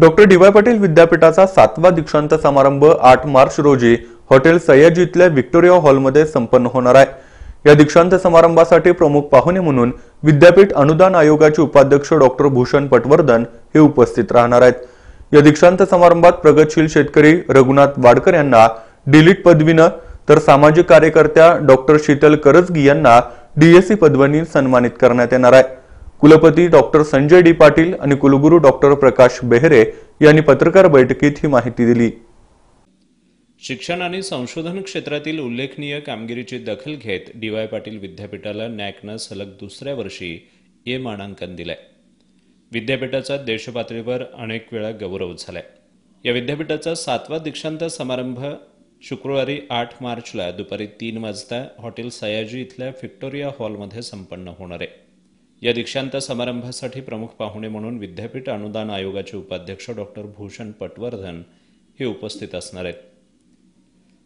doctor D Y Patil विद्यापीठाचा सातवा दीक्षांत समारंभ आठ मार्च रोजी हॉटेल सयाजी इथल्या व्हिक्टोरिया हॉलमध्ये संपन्न होणार आहे या दीक्षांत समारंभासाठी प्रमुख पाहुणे म्हणून विद्यापीठ अनुदान आयोगाचे उपाध्यक्ष डॉक्टर भूषण पटवर्धन हे उपस्थित राहणार आहेत या दीक्षांत समारंभात प्रगतशील शेतकरी रघुनाथ वाडकर यांना डिलीट पदवीनं तर सामाजिक कार्यकर्त्या डॉक्टर शीतल करजगी यांना डीएससी पदवीने सन्मानित करण्यात येणार आहे कुलपती डॉक्टर संजय डी पाटील आणि कुलगुरू डॉक्टर प्रकाश बेहरे यांनी पत्रकार बैठकीत ही माहिती दिली शिक्षण आणि संशोधन क्षेत्रातील उल्लेखनीय कामगिरीची दखल घेत डी वाय पाटील विद्यापीठाला नॅकनं सलग दुसऱ्या वर्षी ए मानांकन दिलंय विद्यापीठाचा देशपातळीवर अनेक वेळा गौरव झालाय या विद्यापीठाचा सातवा दीक्षांत समारंभ शुक्रवारी आठ मार्चला दुपारी तीन वाजता हॉटेल सयाजी इथल्या व्हिक्टोरिया हॉलमध्ये संपन्न होणार आहे या दीक्षांत समारंभासाठी प्रमुख पाहुणे म्हणून विद्यापीठ अनुदान आयोगाचे उपाध्यक्ष डॉक्टर भूषण पटवर्धन हे उपस्थित असणार आहेत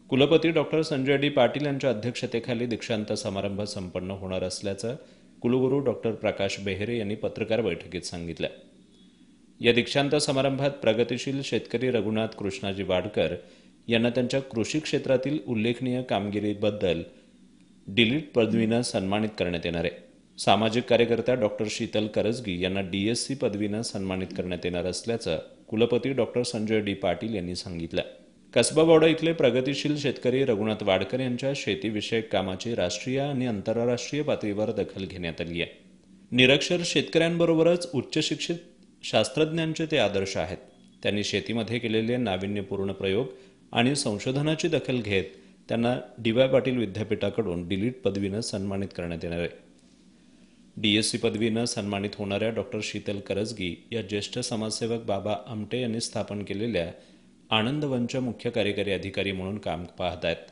कुलपती डॉक्टर संजय डी पाटील यांच्या अध्यक्षतेखाली दीक्षांत समारंभ संपन्न होणार असल्याचं कुलगुरू डॉक्टर प्रकाश बेहरे यांनी पत्रकार बैठकीत सांगितलं या दीक्षांत समारंभात प्रगतिशील शेतकरी रघुनाथ कृष्णाजी वाडकर यांना त्यांच्या कृषी क्षेत्रातील उल्लेखनीय कामगिरीबद्दल डिलीट पदवीनं सन्मानित करण्यात येणार आहे सामाजिक कार्यकर्त्या डॉक्टर शीतल करजगी यांना डीएससी पदवीनं सन्मानित करण्यात येणार असल्याचं कुलपती डॉक्टर संजय डी पाटील यांनी सांगितलं कसबावाडा इथले प्रगतीशील शेतकरी रघुनाथ वाडकर यांच्या शेतीविषयक कामाची राष्ट्रीय आणि आंतरराष्ट्रीय पातळीवर दखल घेण्यात आली आहे निरक्षर शेतकऱ्यांबरोबरच उच्चशिक्षित शास्त्रज्ञांचे ते आदर्श आहेत त्यांनी शेतीमध्ये केलेले नाविन्यपूर्ण प्रयोग आणि संशोधनाची दखल घेत त्यांना डी वाय पाटील विद्यापीठाकडून डिलीट पदवीनं सन्मानित करण्यात येणार आहे डी एस सी पदवीनं सन्मानित होणाऱ्या डॉक्टर शीतल करजगी या ज्येष्ठ समाजसेवक बाबा आमटे यांनी स्थापन केलेल्या आनंदवनच्या मुख्य कार्यकारी अधिकारी म्हणून काम पाहत आहेत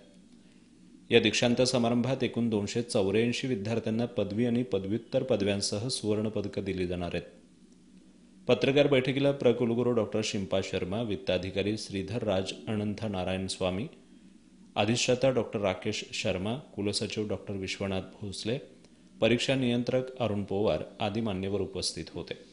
या दीक्षांत समारंभात एकूण दोनशे चौऱ्याऐंशी विद्यार्थ्यांना पदवी आणि पदव्युत्तर पदव्यांसह सुवर्ण दिली जाणार आहेत पत्रकार बैठकीला प्रकुलगुरू डॉक्टर शिंपा शर्मा वित्ताधिकारी श्रीधर राज अनंत नारायण स्वामी अधिष्ठाता डॉक्टर राकेश शर्मा कुलसचिव डॉक्टर विश्वनाथ भोसले परीक्षा नियंत्रक अरुण पोवार आदी मान्यवर उपस्थित होते